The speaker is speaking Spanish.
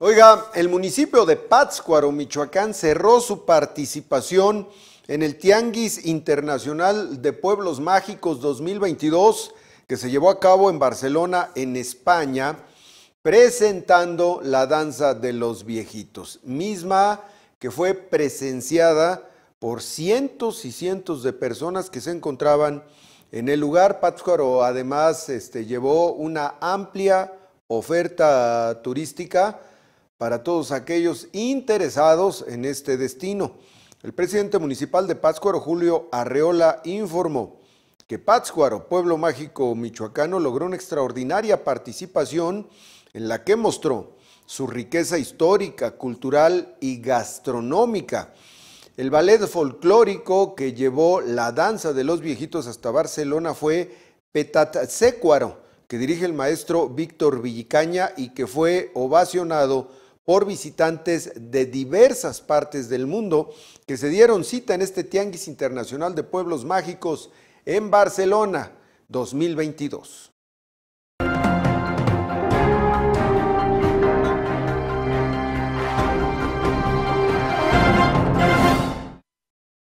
Oiga, el municipio de Pátzcuaro, Michoacán, cerró su participación en el Tianguis Internacional de Pueblos Mágicos 2022 que se llevó a cabo en Barcelona, en España, presentando la danza de los viejitos, misma que fue presenciada por cientos y cientos de personas que se encontraban en el lugar. Pátzcuaro además este, llevó una amplia oferta turística para todos aquellos interesados en este destino. El presidente municipal de Pátzcuaro, Julio Arreola, informó que Pátzcuaro, pueblo mágico michoacano, logró una extraordinaria participación en la que mostró su riqueza histórica, cultural y gastronómica. El ballet folclórico que llevó la danza de los viejitos hasta Barcelona fue Petatsecuaro, que dirige el maestro Víctor Villicaña y que fue ovacionado por visitantes de diversas partes del mundo que se dieron cita en este Tianguis Internacional de Pueblos Mágicos en Barcelona 2022.